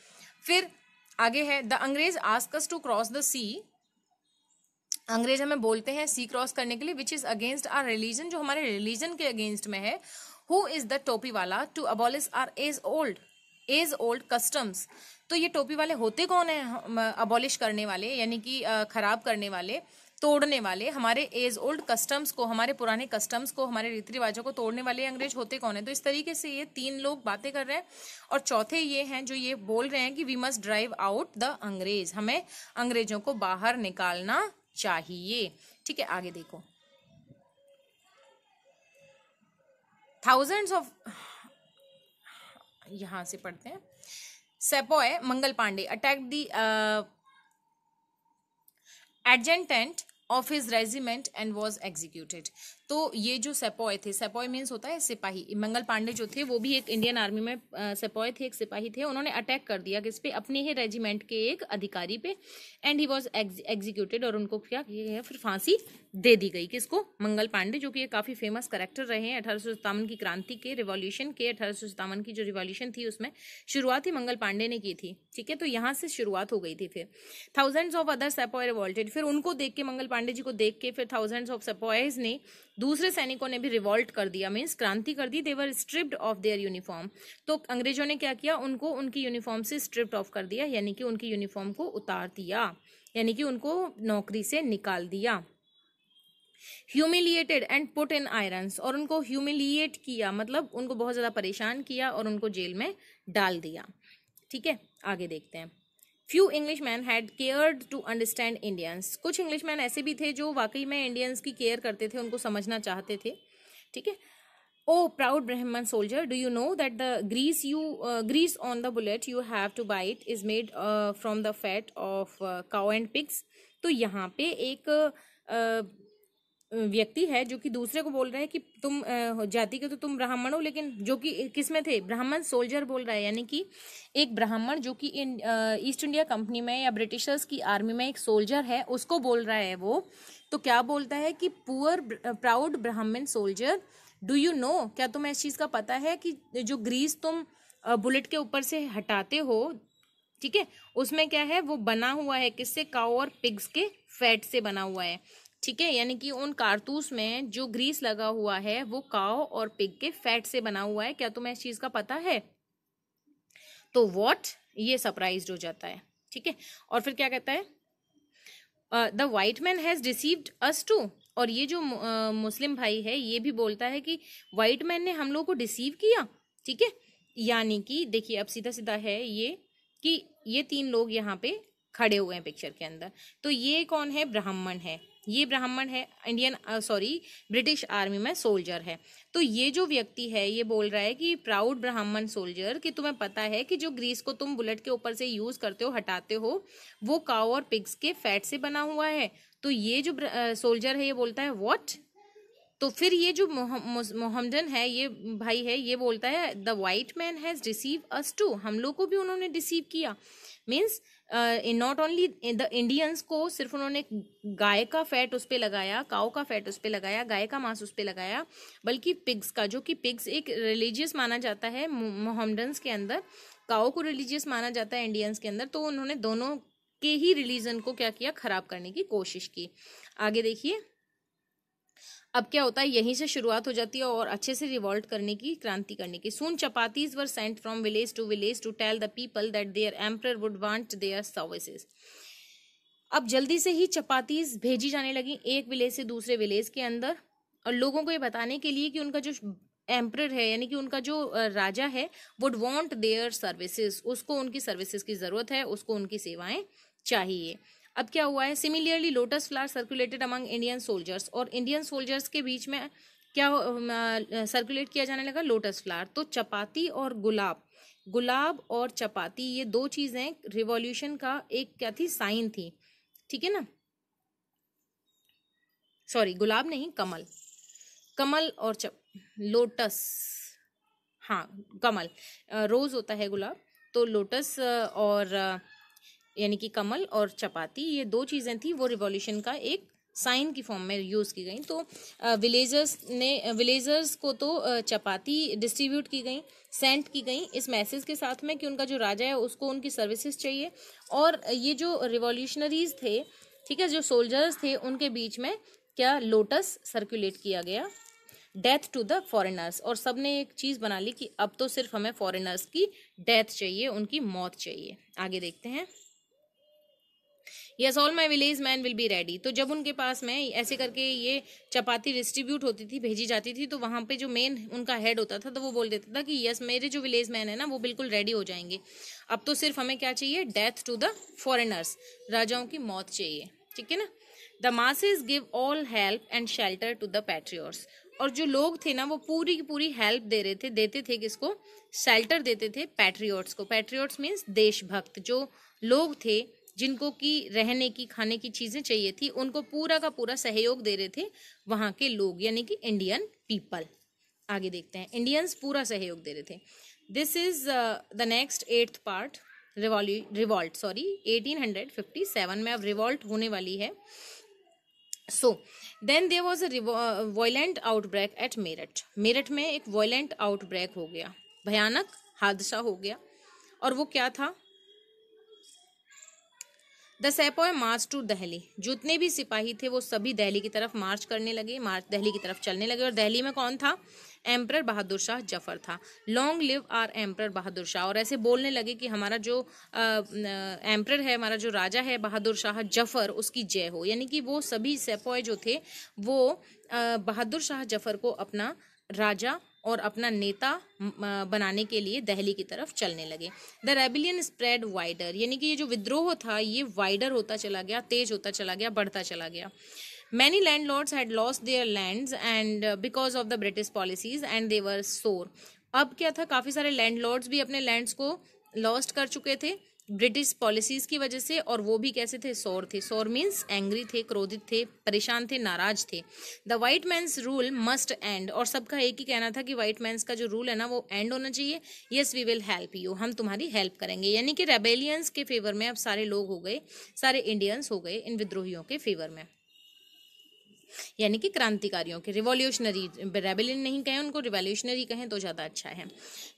फिर आगे है the Angrez asks to cross the sea अंग्रेज हमें बोलते हैं सी क्रॉस करने के लिए which is against our religion जो हमारे रिलीजन के अगेंस्ट में है who is the topi wala to abolish our age old age old customs तो ये टोपी वाले होते कौन है अबॉलिश करने वाले यानी कि खराब करने वाले तोड़ने वाले हमारे एज ओल्ड कस्टम्स को हमारे पुराने कस्टम्स को हमारे रीति रिवाजों को तोड़ने वाले अंग्रेज होते कौन है तो इस तरीके से ये तीन लोग बातें कर रहे हैं और चौथे ये हैं जो ये बोल रहे हैं कि we must drive out the Angrez हमें अंग्रेजों को बाहर निकालना चाहिए ठीक है आगे देखो थाउजेंड्स ऑफ यहां से पढ़ते हैं sepoy Mangal Pandey attack the adjutant of his regiment and was executed. तो ये जो सेपॉय थे सेपॉय मीन्स होता है सिपाही मंगल पांडे जो थे वो भी एक इंडियन आर्मी में सेपॉय थे एक सिपाही थे उन्होंने अटैक कर दिया किस पे अपने ही रेजिमेंट के एक अधिकारी पे एंड ही वॉज एग्जीक्यूटेड और उनको क्या है फिर फांसी दे दी गई किसको मंगल पांडे जो कि ये काफ़ी फेमस करेक्टर रहे हैं अठारह की क्रांति के रिवॉल्यूशन के अठारह की जो रिवॉल्यूशन थी उसमें शुरुआत ही मंगल पांडे ने की थी ठीक है तो यहाँ से शुरुआत हो गई थी फिर thousands of other sepoy revolted फिर उनको देख के मंगल पांडे जी को देख के फिर थाउजेंड्स ऑफ सेपॉयज ने दूसरे सैनिकों ने भी रिवॉल्ट कर दिया मीन्स क्रांति कर दी they were stripped of their uniform तो अंग्रेजों ने क्या किया उनको उनकी यूनिफॉर्म से स्ट्रिप्ड ऑफ कर दिया यानी कि उनकी यूनिफॉर्म को उतार दिया यानी कि उनको नौकरी से निकाल दिया humiliated and put in irons और उनको ह्यूमिलिएट किया मतलब उनको बहुत ज़्यादा परेशान किया और उनको जेल में डाल दिया ठीक है आगे देखते हैं few English man had cared to understand Indians कुछ इंग्लिश मैन ऐसे भी थे जो वाकई में इंडियंस की केयर करते थे उनको समझना चाहते थे ठीक है O proud Brahmin soldier do you know that the grease you grease on the bullet you have to bite it is made from the fat of cow and pigs तो यहाँ पे एक uh, व्यक्ति है जो कि दूसरे को बोल रहे हैं कि तुम जाति के तो तुम ब्राह्मण हो लेकिन जो कि किस में थे ब्राह्मण सोल्जर बोल रहा है यानी कि एक ब्राह्मण जो कि ईस्ट इंडिया कंपनी में या ब्रिटिशर्स की आर्मी में एक सोल्जर है उसको बोल रहा है वो तो क्या बोलता है कि poor proud Brahmin soldier do you know क्या तुम्हें इस चीज़ का पता है कि जो ग्रीस तुम बुलेट के ऊपर से हटाते हो ठीक है उसमें क्या है वो बना हुआ है किससे काओ और पिग्स के फैट से बना हुआ है ठीक है यानी कि उन कारतूस में जो ग्रीस लगा हुआ है वो काव और पिग के फैट से बना हुआ है क्या तुम्हें इस चीज़ का पता है तो वॉट ये सरप्राइज हो जाता है ठीक है और फिर क्या कहता है the white man has received us too और ये जो uh, मुस्लिम भाई है ये भी बोलता है कि वाइट मैन ने हम लोग को रिसीव किया ठीक है यानी कि देखिए अब सीधा सीधा है ये कि ये तीन लोग यहाँ पे खड़े हुए हैं पिक्चर के अंदर तो ये कौन है ब्राह्मण है ये ब्राह्मण है इंडियन सॉरी ब्रिटिश आर्मी में सोल्जर है तो ये जो व्यक्ति है ये बोल रहा है कि प्राउड ब्राह्मण सोल्जर कि तुम्हें पता है कि जो ग्रीस को तुम बुलेट के ऊपर से यूज करते हो हटाते हो वो काओ और पिग्स के फैट से बना हुआ है तो ये जो सोल्जर है ये बोलता है वॉट तो फिर ये जो मोहम्मदन है ये भाई है ये बोलता है the white man has receive us too हम लोग को भी उन्होंने रिसीव किया means not only the Indians को सिर्फ उन्होंने गाय का फैट उस पर लगाया काओ का फैट उस पर लगाया गाय का मांस उस पर लगाया बल्कि पिग्स का जो कि पिग्स एक रिलीजियस माना जाता है मोहम्मडन्स के अंदर काओ को रिलीजियस माना जाता है इंडियंस के अंदर तो उन्होंने दोनों के ही रिलीजन को क्या किया खराब करने की कोशिश की आगे देखिए अब क्या होता है यहीं से शुरुआत हो जाती है और अच्छे से रिवॉल्ट करने की क्रांति करने की soon chapatis were sent from village to village to tell the people that their emperor would want their services अब जल्दी से ही चपातीज भेजी जाने लगी एक विलेज से दूसरे विलेज के अंदर और लोगों को ये बताने के लिए कि उनका जो एम्प्रर है यानी कि उनका जो राजा है वुड वॉन्ट देयर सर्विसेज उसको उनकी सर्विसेज की ज़रूरत है उसको उनकी सेवाएं चाहिए अब क्या हुआ है similarly lotus flower circulated among Indian soldiers और इंडियन सोल्जर्स के बीच में क्या सर्कुलेट किया जाने लगा लोटस फ्लावर तो चपाती और गुलाब गुलाब और चपाती ये दो चीज़ें रिवॉल्यूशन का एक क्या थी साइन थी ठीक है ना सॉरी गुलाब नहीं कमल कमल और चप लोटस हाँ कमल रोज़ होता है गुलाब तो लोटस और यानी कि कमल और चपाती ये दो चीज़ें थी वो रिवॉल्यूशन का एक साइन की फॉर्म में यूज़ की गई तो विलेजर्स ने विलेजर्स को तो चपाती डिस्ट्रीब्यूट की गई सेंट की गई इस मैसेज के साथ में कि उनका जो राजा है उसको उनकी सर्विसेज चाहिए और ये जो रिवॉल्यूशनरीज थे ठीक है जो सोल्जर्स थे उनके बीच में क्या लोटस सर्कुलेट किया गया डेथ टू द फॉरेनर्स और सब ने एक चीज़ बना ली कि अब तो सिर्फ हमें फॉरेनर्स की डेथ चाहिए उनकी मौत चाहिए आगे देखते हैं yes all my village man will be ready तो जब उनके पास में ऐसे करके ये चपाती डिस्ट्रीब्यूट होती थी भेजी जाती थी तो वहाँ पे जो मेन उनका हेड होता था तो वो बोल देता था कि यस मेरे जो विलेज मैन है ना वो बिल्कुल रेडी हो जाएंगे अब तो सिर्फ हमें क्या चाहिए डेथ टू द फॉरनर्स राजाओं की मौत चाहिए ठीक है ना the masses give all help and shelter to the patriots और जो लोग थे ना वो पूरी की पूरी हेल्प दे रहे थे देते थे किसको शेल्टर देते थे पैट्रियट्स को पैट्रियट्स मीन्स देशभक्त जो लोग थे जिनको की रहने की खाने की चीज़ें चाहिए थी उनको पूरा का पूरा सहयोग दे रहे थे वहाँ के लोग यानी कि इंडियन पीपल आगे देखते हैं इंडियंस पूरा सहयोग दे रहे थे this is the next eighth part रिवॉल्यू रिवॉल्ट सॉरी 1857 में अब रिवॉल्ट होने वाली है so then there was a violent outbreak at Meerut Meerut में एक वॉयलेंट आउटब्रेक हो गया भयानक हादसा हो गया और वो क्या था द सैपॉय मार्च टू दहली जितने भी सिपाही थे वो सभी दहली की तरफ मार्च करने लगे मार्च दहली की तरफ चलने लगे और दहली में कौन था एम्प्रर बहादुर शाह जफर था long live our emperor Bahadur Shah और ऐसे बोलने लगे कि हमारा जो एम्प्रर है हमारा जो राजा है बहादुर शाह जफर उसकी जय हो यानी कि वो सभी सेपॉय जो थे वो बहादुर शाह जफर को अपना राजा और अपना नेता बनाने के लिए दहली की तरफ चलने लगे द रेबिलियन स्प्रेड वाइडर यानी कि ये जो विद्रोह था ये वाइडर होता चला गया तेज होता चला गया बढ़ता चला गया many landlords had lost their land and because of the British policies and they were sore अब क्या था काफ़ी सारे लॉर्ड्स भी अपने लैंड्स को लॉस्ट कर चुके थे ब्रिटिश पॉलिसीज की वजह से और वो भी कैसे थे सौर थे सौर मीन्स एंग्री थे क्रोधित थे परेशान थे नाराज थे the white man's rule must end और सबका एक ही कहना था कि वाइट मैंस का जो रूल है ना वो एंड होना चाहिए yes we will help you हम तुम्हारी हेल्प करेंगे यानी कि रेबेलियंस के फेवर में अब सारे लोग हो गए सारे इंडियंस हो गए इन विद्रोहियों के फेवर में यानी कि क्रांतिकारियों के रिवॉल्यूशनरी रेबेलियन नहीं कहें उनको रिवॉल्यूशनरी कहें तो ज़्यादा अच्छा है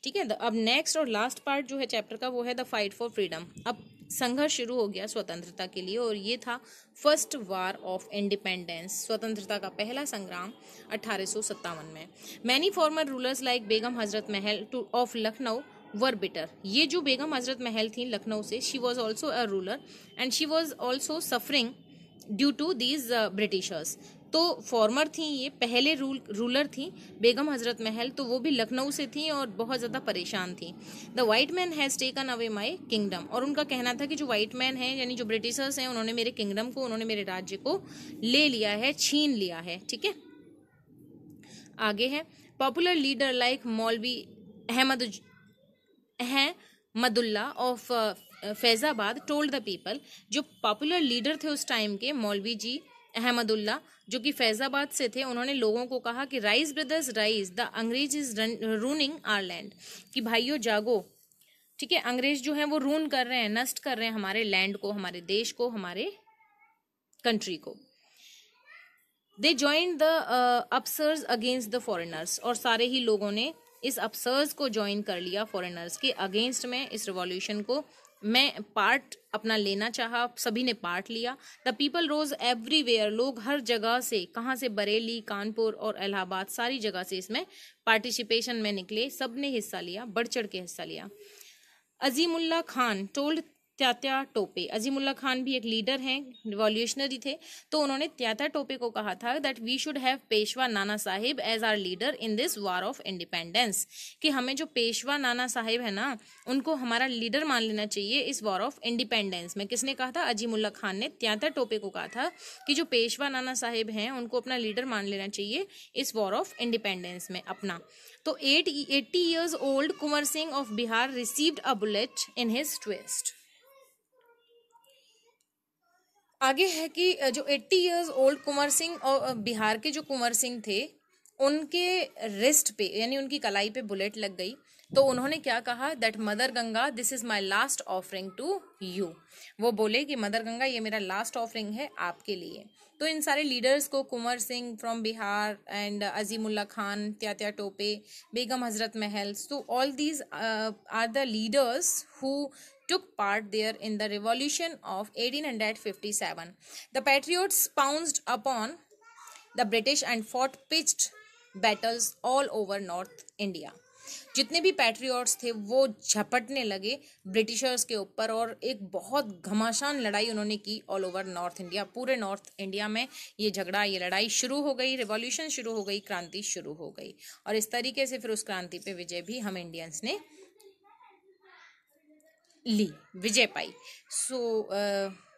ठीक है अब नेक्स्ट और लास्ट पार्ट जो है चैप्टर का वो है द फाइट फॉर फ्रीडम अब संघर्ष शुरू हो गया स्वतंत्रता के लिए और ये था फर्स्ट वार ऑफ इंडिपेंडेंस स्वतंत्रता का पहला संग्राम अठारह में many former rulers like Begum Hazrat Mahal too of Lucknow were bitter ये जो बेगम हजरत महल थी लखनऊ से she was also a ruler and she was also suffering due to these Britishers तो फॉर्मर थी ये पहले रूल रूलर थी बेगम हजरत महल तो वो भी लखनऊ से थी और बहुत ज़्यादा परेशान थी the white man has taken away my kingdom और उनका कहना था कि जो वाइट मैन है यानी जो ब्रिटिशर्स हैं उन्होंने मेरे किंगडम को उन्होंने मेरे राज्य को ले लिया है छीन लिया है ठीक है आगे है popular leader like Maulvi Ahmad Ahmadullah of uh, Faizabad told the people जो पॉपुलर लीडर थे उस टाइम के मौलवी जी अहमदुल्ला जो कि फैजाबाद से थे उन्होंने लोगों को कहा कि rise brothers rise the Angrez is ruining our land कि भाइयों जागो ठीक है अंग्रेज जो है वो रून कर रहे हैं नष्ट कर रहे हैं हमारे लैंड को हमारे देश को हमारे कंट्री को they join the uprisers against the foreigners और सारे ही लोगों ने इस अपसर्स को ज्वाइन कर लिया फॉरेनर्स के अगेंस्ट में इस रिवॉल्यूशन को मैं पार्ट अपना लेना चाहा सभी ने पार्ट लिया द पीपल रोज एवरीवेयर लोग हर जगह से कहाँ से बरेली कानपुर और इलाहाबाद सारी जगह से इसमें पार्टिसिपेशन में निकले सब ने हिस्सा लिया बढ़ चढ़ के हिस्सा लिया अजीमुल्ला खान टोल्ड त्यात्या टोपे अजीमुल्ला खान भी एक लीडर हैं रिवॉल्यूशनरी थे तो उन्होंने त्यात्या टोपे को कहा था that we should have Peshwa Nana Sahib as our leader in this war of independence कि हमें जो पेशवा नाना साहिब है ना उनको हमारा लीडर मान लेना चाहिए इस वॉर ऑफ इंडिपेंडेंस में किसने कहा था अजीमुल्ला खान ने त्यात्या टोपे को कहा था कि जो पेशवा नाना साहिब हैं उनको अपना लीडर मान लेना चाहिए इस वॉर ऑफ इंडिपेंडेंस में अपना तो at eighty years old Kunwar Singh of Bihar received a bullet in his twist आगे है कि जो 80 इयर्स ओल्ड कुंवर सिंह और बिहार के जो कुंवर सिंह थे उनके रिस्ट पे यानी उनकी कलाई पे बुलेट लग गई तो उन्होंने क्या कहा that mother Ganga this is my last offering to you वो बोले कि मदर गंगा ये मेरा लास्ट ऑफरिंग है आपके लिए तो इन सारे लीडर्स को Kunwar Singh from Bihar and Azimullah Khan Tatya Tope Begum Hazrat Mahal so all these are the leaders who took part there in the revolution of 1857. The patriots pounced upon the British and fought pitched battles all over North India. जितने भी पैट्रियट्स थे वो झपटने लगे ब्रिटिशर्स के ऊपर और एक बहुत घमासान लड़ाई उन्होंने की ऑल ओवर नॉर्थ इंडिया पूरे नॉर्थ इंडिया में ये झगड़ा ये लड़ाई शुरू हो गई रिवॉल्यूशन शुरू हो गई क्रांति शुरू हो गई और इस तरीके से फिर उस क्रांति पे विजय भी हम इंडियंस ने ली विजय पाई so so, uh,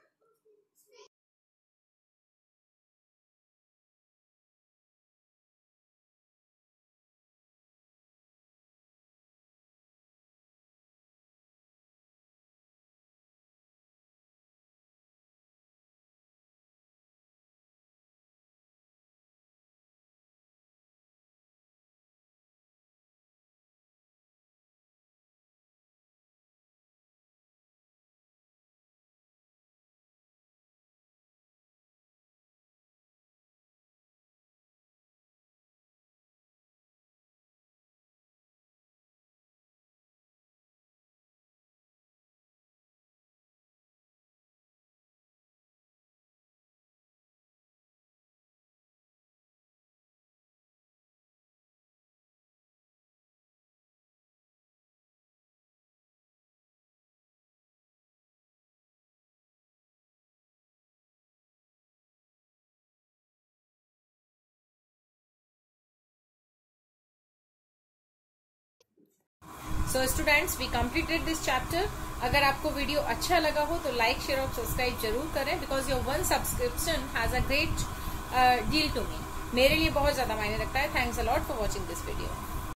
so students we completed this chapter अगर आपको वीडियो अच्छा लगा हो तो लाइक शेयर और सब्सक्राइब जरूर करें because your one subscription has a great deal to me मेरे लिए बहुत ज्यादा मायने रखता है thanks a lot for watching this video